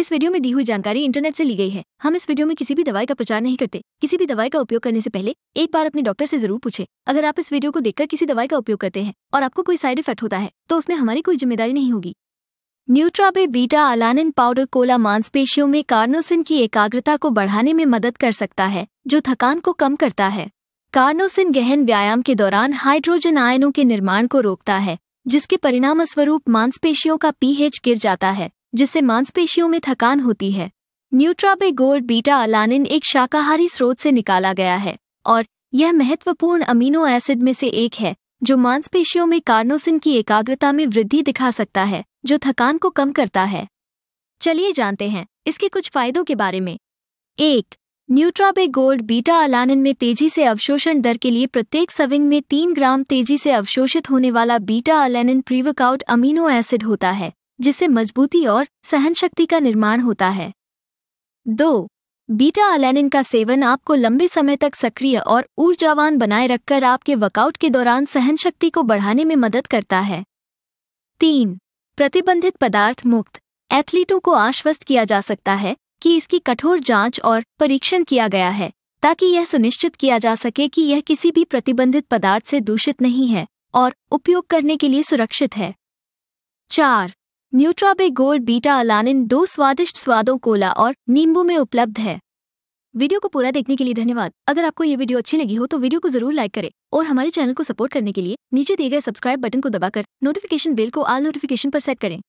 इस वीडियो में दी हुई जानकारी इंटरनेट से ली गई है हम इस वीडियो में किसी भी दवाई का प्रचार नहीं करते किसी भी दवाई का उपयोग करने से पहले एक बार अपने डॉक्टर से जरूर पूछे अगर आप इस वीडियो को देखकर किसी दवाई का उपयोग करते हैं और आपको कोई साइड इफेक्ट होता है तो उसमें हमारी कोई जिम्मेदारी नहीं होगी न्यूट्राबे बीटा अलानिन पाउडर कोला मांसपेशियों में कार्नोसिन की एकाग्रता को बढ़ाने में मदद कर सकता है जो थकान को कम करता है कार्नोसिन गहन व्यायाम के दौरान हाइड्रोजन आयनों के निर्माण को रोकता है जिसके परिणामस्वरूप मांसपेशियों का पीएच गिर जाता है जिससे मांसपेशियों में थकान होती है न्यूट्राबे गोल्ड बीटा अलानिन एक शाकाहारी स्रोत से निकाला गया है और यह महत्वपूर्ण अमीनो एसिड में से एक है जो मांसपेशियों में कार्नोसिन की एकाग्रता में वृद्धि दिखा सकता है जो थकान को कम करता है चलिए जानते हैं इसके कुछ फायदों के बारे में एक न्यूट्राबे गोल्ड बीटा अलानिन में तेजी से अवशोषण दर के लिए प्रत्येक सविंग में तीन ग्राम तेजी से अवशोषित होने वाला beta alanine preworkout amino acid होता है जिससे मजबूती और सहन शक्ति का निर्माण होता है दो बीटा अलैनिन का सेवन आपको लंबे समय तक सक्रिय और ऊर्जावान बनाए रखकर आपके वर्कआउट के दौरान सहन शक्ति को बढ़ाने में मदद करता है तीन प्रतिबंधित पदार्थ मुक्त एथलीटों को आश्वस्त किया जा सकता है कि इसकी कठोर जांच और परीक्षण किया गया है ताकि यह सुनिश्चित किया जा सके कि यह किसी भी प्रतिबंधित पदार्थ से दूषित नहीं है और उपयोग करने के लिए सुरक्षित है चार न्यूट्राबे गोल्ड बीटा अलानिन दो स्वादिष्ट स्वादों कोला और नींबू में उपलब्ध है वीडियो को पूरा देखने के लिए धन्यवाद अगर आपको ये वीडियो अच्छी लगी हो तो वीडियो को जरूर लाइक करें और हमारे चैनल को सपोर्ट करने के लिए नीचे दिए गए सब्सक्राइब बटन को दबाकर नोटिफिकेशन बेल को आल नोटिफिकेशन पर सेट करें